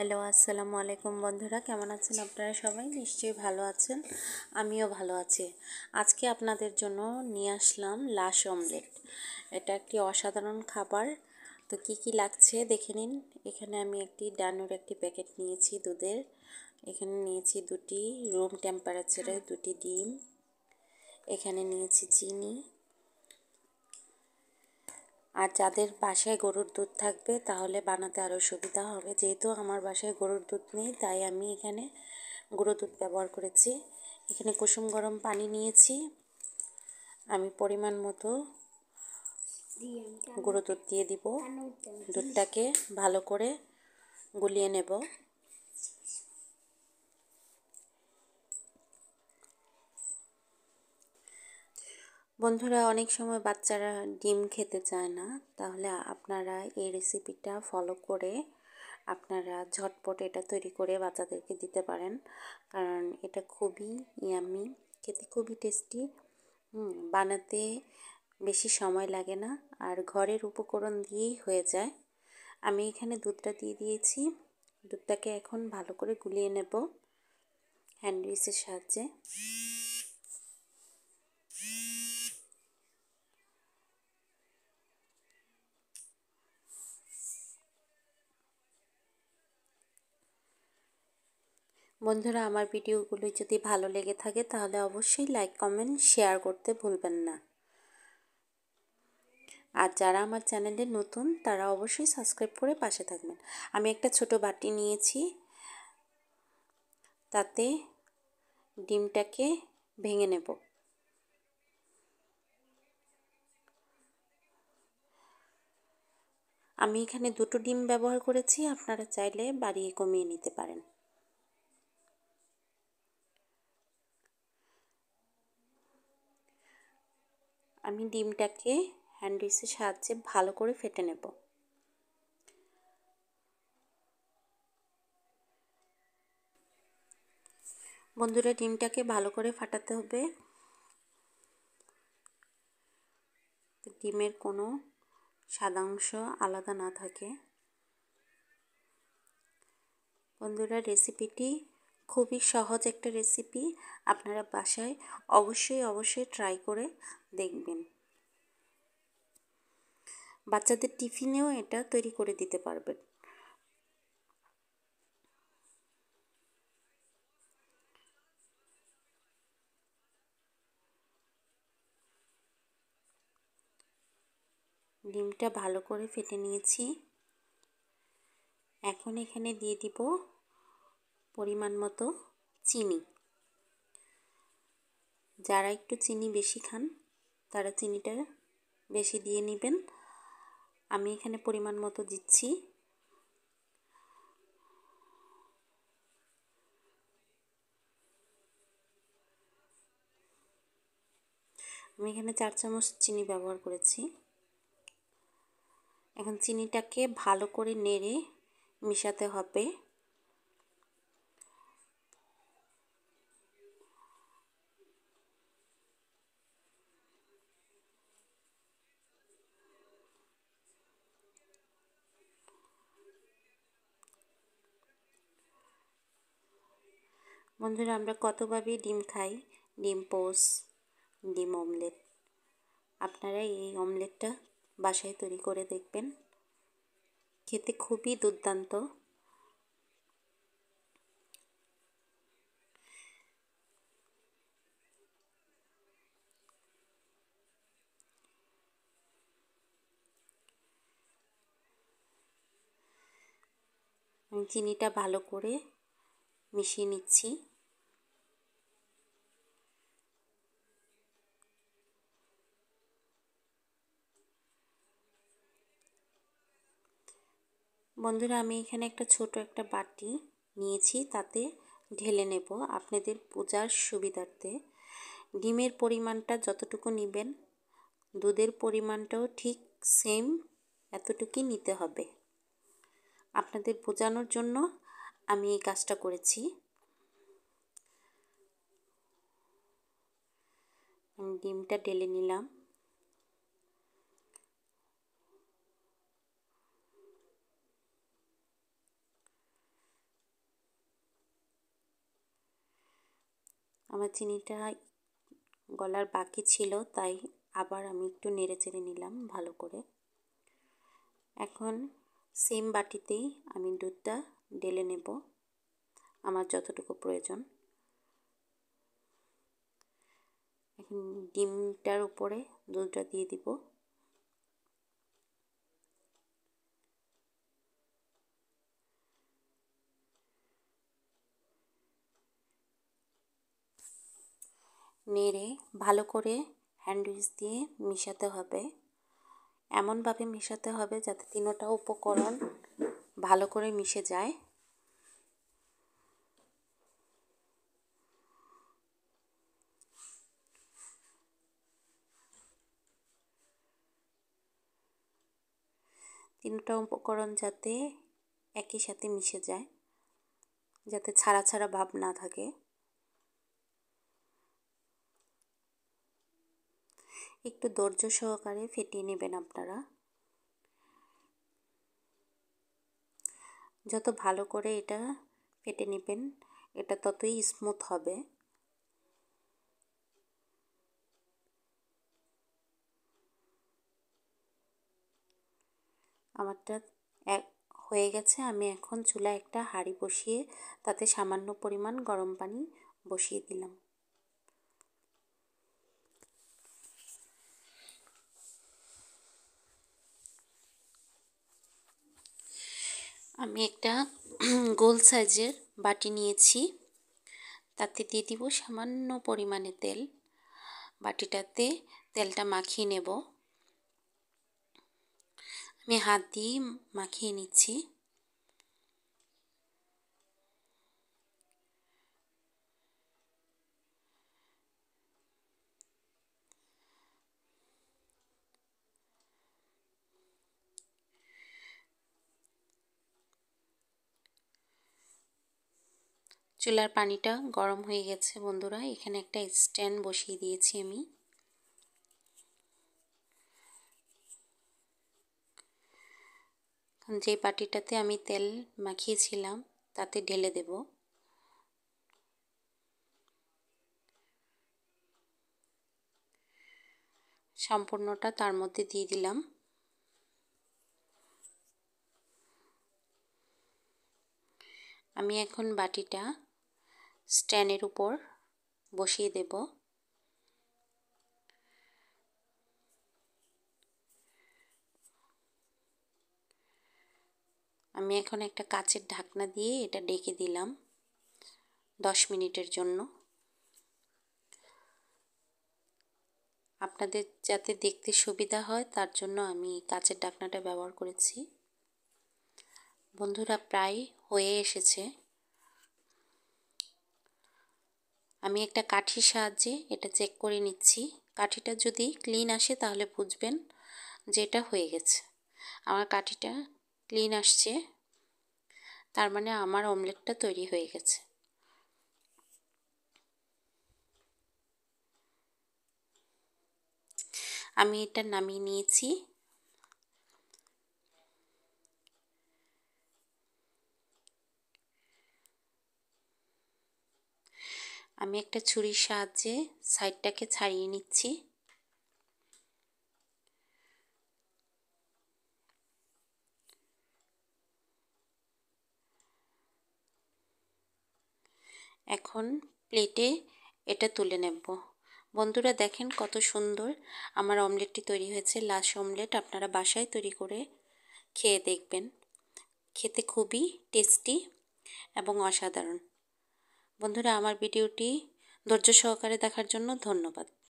hello আসসালামু আলাইকুম বন্ধুরা কেমন আছেন আপনারা সবাই নিশ্চয়ই ভালো আছেন আমিও ভালো আছি আজকে আপনাদের জন্য নিয়ে আসলাম লাশ অমলেট এটা একটি অসাধারণ খাবার তো কি কি লাগছে দেখে নিন এখানে আমি একটি ডানুর একটি প্যাকেট নিয়েছি দুধের এখানে নিয়েছি দুটি রুম টেম্পারেচারে দুটি ডিম এখানে নিয়েছি চিনি আর যাদের বাসায় গরুর দুধ থাকবে তাহলে বানাতে আরও সুবিধা হবে যেহেতু আমার বাসায় গরুর দুধ নেই তাই আমি এখানে গরুর দুধ ব্যবহার করেছি এখানে কুসুম গরম পানি নিয়েছি আমি পরিমাণ মতো গুঁড়ো দুধ দিয়ে দিব দুধটাকে ভালো করে গুলিয়ে নেব বন্ধুরা অনেক সময় বাচ্চারা ডিম খেতে চায় না তাহলে আপনারা এই রেসিপিটা ফলো করে আপনারা ঝটপট এটা তৈরি করে বাচ্চাদেরকে দিতে পারেন কারণ এটা খুবই ইয়ামি খেতে খুবই টেস্টি বানাতে বেশি সময় লাগে না আর ঘরের উপকরণ দিয়েই হয়ে যায় আমি এখানে দুধটা দিয়ে দিয়েছি দুধটাকে এখন ভালো করে গুলিয়ে নেব হ্যান্ড সাহায্যে বন্ধুরা আমার ভিডিওগুলো যদি ভালো লেগে থাকে তাহলে অবশ্যই লাইক কমেন্ট শেয়ার করতে ভুলবেন না আর যারা আমার চ্যানেলে নতুন তারা অবশ্যই সাবস্ক্রাইব করে পাশে থাকবেন আমি একটা ছোট বাটি নিয়েছি তাতে ডিমটাকে ভেঙে নেব আমি এখানে দুটো ডিম ব্যবহার করেছি আপনারা চাইলে বাড়িয়ে কমিয়ে নিতে পারেন আমি ডিমটাকে হ্যান্ডউইচের সাহায্যে ভালো করে ফেটে নেব বন্ধুরা ডিমটাকে ভালো করে ফাটাতে হবে ডিমের কোনো সাদা অংশ আলাদা না থাকে বন্ধুরা রেসিপিটি খুবই সহজ একটা রেসিপি আপনারা বাসায় অবশ্যই অবশ্যই ট্রাই করে দেখবেন বাচ্চাদের টিফিনেও এটা তৈরি করে দিতে পারবেন ডিমটা ভালো করে ফেটে নিয়েছি এখন এখানে দিয়ে দিব পরিমাণ মতো চিনি যারা একটু চিনি বেশি খান তারা চিনিটা বেশি দিয়ে নেবেন আমি এখানে পরিমাণ মতো দিচ্ছি আমি এখানে চার চামচ চিনি ব্যবহার করেছি এখন চিনিটাকে ভালো করে নেড়ে মিশাতে হবে বন্ধুরা আমরা কতভাবে ডিম খাই ডিম পোস ডিম অমলেট আপনারা এই অমলেটটা বাসায় তৈরি করে দেখবেন খেতে খুবই দুর্দান্ত চিনিটা ভালো করে মিশিয়ে নিচ্ছি বন্ধুরা আমি এখানে একটা ছোট একটা বাটি নিয়েছি তাতে ঢেলে নেব আপনাদের পূজার সুবিধার্থে ডিমের পরিমাণটা যতটুকু নেবেন দুধের পরিমাণটাও ঠিক সেম এতটুকুই নিতে হবে আপনাদের বোঝানোর জন্য আমি এই কাজটা করেছি ডিমটা ঢেলে নিলাম আমার চিনিটা গলার বাকি ছিল তাই আবার আমি একটু নেড়ে চেড়ে নিলাম ভালো করে এখন সেম বাটিতেই আমি দুধটা ডেলে নেব আমার যতটুকু প্রয়োজন এখন ডিমটার উপরে দুধটা দিয়ে দিব নেড়ে ভালো করে হ্যান্ডউইচ দিয়ে মিশাতে হবে এমনভাবে মিশাতে হবে যাতে তিনোটা উপকরণ ভালো করে মিশে যায় তিনটা উপকরণ যাতে একই সাথে মিশে যায় যাতে ছাড়া ছাড়া ভাব না থাকে একটু ধৈর্য সহকারে ফেটিয়ে নেবেন আপনারা যত ভালো করে এটা ফেটে নেবেন এটা ততই স্মুথ হবে আমারটা এক হয়ে গেছে আমি এখন চুলা একটা হাঁড়ি বসিয়ে তাতে সামান্য পরিমাণ গরম পানি বসিয়ে দিলাম আমি একটা গোল সাইজের বাটি নিয়েছি তাতে দিয়ে দিব সামান্য পরিমাণে তেল বাটিটাতে তেলটা মাখিয়ে নেব আমি হাত দিয়ে মাখিয়ে নিচ্ছি চুলার পানিটা গরম হয়ে গেছে বন্ধুরা এখানে একটা স্ট্যান্ড বসিয়ে দিয়েছি আমি যে বাটিটাতে আমি তেল মাখিয়েছিলাম তাতে ঢেলে দেব সম্পূর্ণটা তার মধ্যে দিয়ে দিলাম আমি এখন বাটিটা স্ট্যান্ডের উপর বসিয়ে দেব আমি এখন একটা কাচের ঢাকনা দিয়ে এটা ডেকে দিলাম দশ মিনিটের জন্য আপনাদের যাতে দেখতে সুবিধা হয় তার জন্য আমি কাচের ঢাকনাটা ব্যবহার করেছি বন্ধুরা প্রায় হয়ে এসেছে আমি একটা কাঠির সাহায্যে এটা চেক করে নিচ্ছি কাঠিটা যদি ক্লিন আসে তাহলে বুঝবেন যে এটা হয়ে গেছে আমার কাঠিটা ক্লিন আসছে তার মানে আমার অমলেটটা তৈরি হয়ে গেছে আমি এটা নামিয়ে নিয়েছি আমি একটা ছুরির সাহায্যে সাইডটাকে ছাড়িয়ে নিচ্ছি এখন প্লেটে এটা তুলে নেব বন্ধুরা দেখেন কত সুন্দর আমার অমলেটটি তৈরি হয়েছে লাশ অমলেট আপনারা বাসায় তৈরি করে খেয়ে দেখবেন খেতে খুবই টেস্টি এবং অসাধারণ বন্ধুরা আমার ভিডিওটি ধৈর্য সহকারে দেখার জন্য ধন্যবাদ